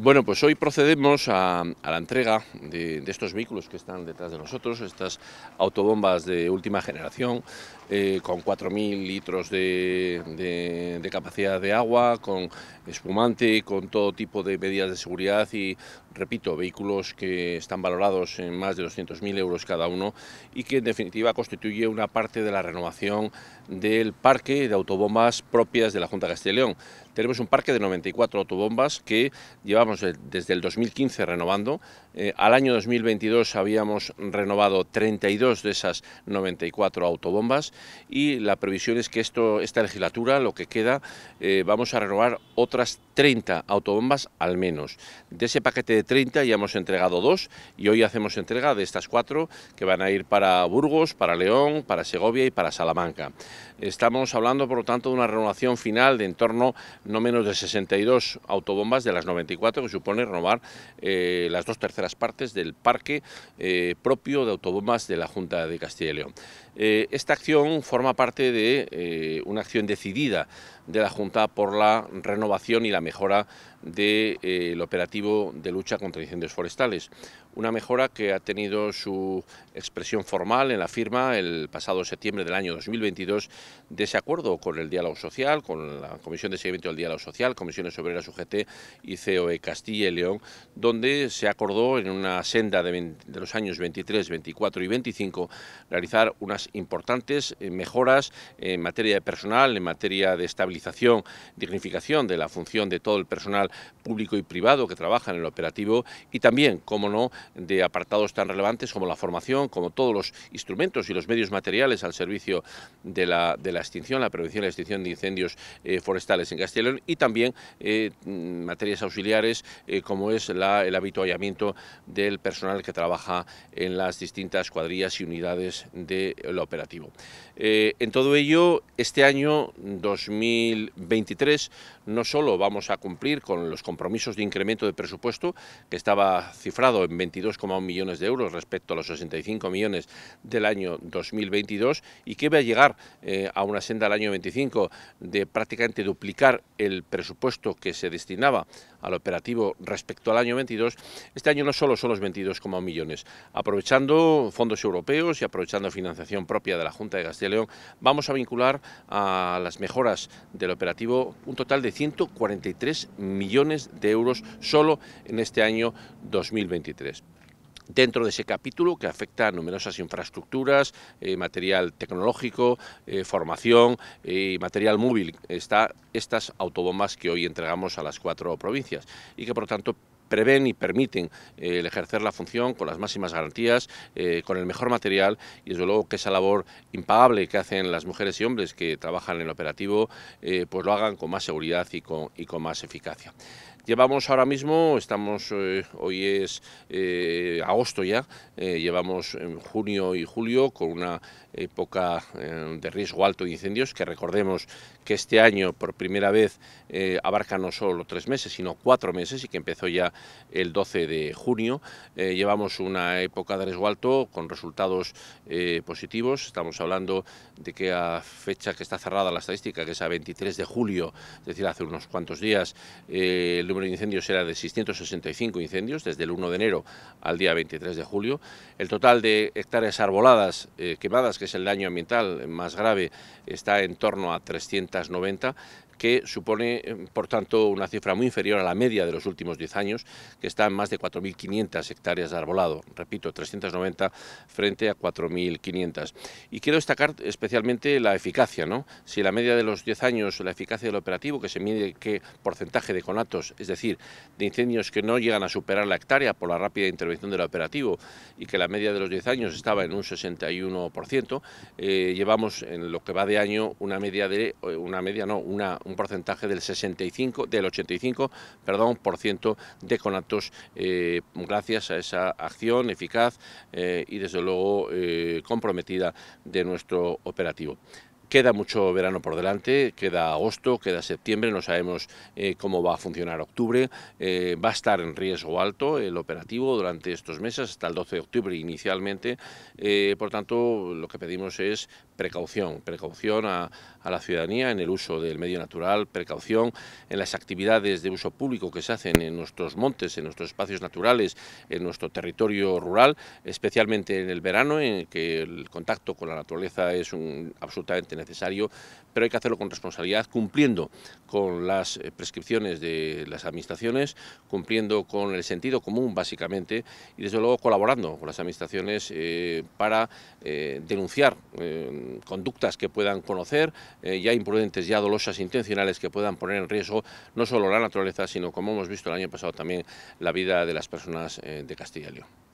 Bueno, pues hoy procedemos a, la entrega de, estos vehículos que están detrás de nosotros, estas autobombas de última generación, eh, con 4.000 litros de, de, capacidad de agua, con espumante, con todo tipo de medidas de seguridad y repito, vehículos que están valorados en más de 200.000 euros cada uno y que en definitiva constituye una parte de la renovación del parque de autobombas propias de la Junta de Castilla y León. Tenemos un parque de 94 autobombas que llevamos desde el 2015 renovando. Eh, al año 2022 habíamos renovado 32 de esas 94 autobombas y la previsión es que esto, esta legislatura, lo que queda, eh, vamos a renovar otras 30 autobombas al menos. De ese paquete de 30 ya hemos entregado dos y hoy hacemos entrega de estas cuatro que van a ir para Burgos, para León, para Segovia y para Salamanca. Estamos hablando, por lo tanto, de una renovación final de en torno no menos de 62 autobombas de las 94, que supone renovar eh, las dos terceras partes del parque eh, propio de autobombas de la Junta de Castilla y León. Eh, esta acción forma parte de una acción decidida de la Junta por la renovación y la mejora del de, operativo de lucha contra incendios forestales. Una mejora que ha tenido su expresión formal en la firma el pasado septiembre del año 2022 de ese acuerdo con el diálogo social, con la Comisión de Seguimiento del Diálogo Social, Comisiones Obreras UGT y COE Castilla y León, donde se acordó en una senda de, de los años 23, 24 y 25 realizar unas importantes eh, mejoras en materia de personal, en materia de estabilidad dignificación de la función de todo el personal público y privado que trabaja en el operativo y también, como no, de apartados tan relevantes como la formación, como todos los instrumentos y los medios materiales al servicio de la, extinción, la prevención y la extinción de incendios eh, forestales en Castellón y también eh, mm, materias auxiliares eh, como es la, el habituallamiento del personal que trabaja en las distintas cuadrillas y unidades del operativo. en todo ello, este año 2000 2023 no solo vamos a cumplir con los compromisos de incremento de presupuesto, que estaba cifrado en 22,1 millones de euros respecto a los 65 millones del año 2022 y que va a llegar eh, a una senda al año 25 de prácticamente duplicar el presupuesto que se destinaba al operativo respecto al año 22, este año no solo son los 22,1 millones, aprovechando fondos europeos y aprovechando financiación propia de la Junta de Castilla y León, vamos a vincular a las mejoras del operativo, un total de 143 millones de euros solo en este año 2023. Dentro de ese capítulo que afecta a numerosas infraestructuras, eh, material tecnológico, eh, formación eh, y material móvil, está estas autobombas que hoy entregamos a las cuatro provincias y que por lo tanto prevén y permiten eh, el ejercer la función con las máximas garantías, eh, con el mejor material y desde luego que esa labor impagable que hacen las mujeres y hombres que trabajan en el operativo, eh, pues lo hagan con más seguridad y con, y con más eficacia. Llevamos ahora mismo, estamos, eh, hoy es eh, agosto ya, eh, llevamos en junio y julio con una época de riesgo alto de incendios, que recordemos que este año por primera vez abarca no solo tres meses, sino cuatro meses y que empezó ya el 12 de junio. llevamos una época de riesgo alto con resultados positivos, estamos hablando de que a fecha que está cerrada la estadística, que es a 23 de julio, es decir, hace unos cuantos días, el número de incendios era de 665 incendios desde el 1 de enero al día 23 de julio. El total de hectáreas arboladas eh, quemadas, que es el daño ambiental más grave, está en torno a 390 que supone, eh, por tanto, una cifra muy inferior a la media de los últimos 10 años, que está en más de 4.500 hectáreas de arbolado, repito, 390 frente a 4.500. Y quiero destacar especialmente la eficacia, ¿no? Si la media de los 10 años, la eficacia del operativo, que se mide qué porcentaje de conatos, es decir, de incendios que no llegan a superar la hectárea por la rápida intervención del operativo y que la media de los 10 años estaba en un 61%, eh, llevamos en lo que va de año una media de, eh, una media no, una, un porcentaje del 65, del 85, perdón, por de conatos eh, gracias a esa acción eficaz eh, y desde luego eh, comprometida de nuestro operativo. Queda mucho verano por delante, queda agosto, queda septiembre, no sabemos cómo va a funcionar octubre. va a estar en riesgo alto el operativo durante estos meses, hasta el 12 de octubre inicialmente. por tanto, lo que pedimos es precaución, precaución a, la ciudadanía en el uso del medio natural, precaución en las actividades de uso público que se hacen en nuestros montes, en nuestros espacios naturales, en nuestro territorio rural, especialmente en el verano, en que el contacto con la naturaleza es un, absolutamente necesario, pero hay que hacerlo con responsabilidad, cumpliendo con las eh, prescripciones de las administraciones, cumpliendo con el sentido común básicamente y desde luego colaborando con las administraciones eh, para eh, denunciar conductas que puedan conocer, eh, ya imprudentes, ya dolosas, intencionales, que puedan poner en riesgo no solo la naturaleza, sino, como hemos visto el año pasado, también la vida de las personas eh, de Castilla y León.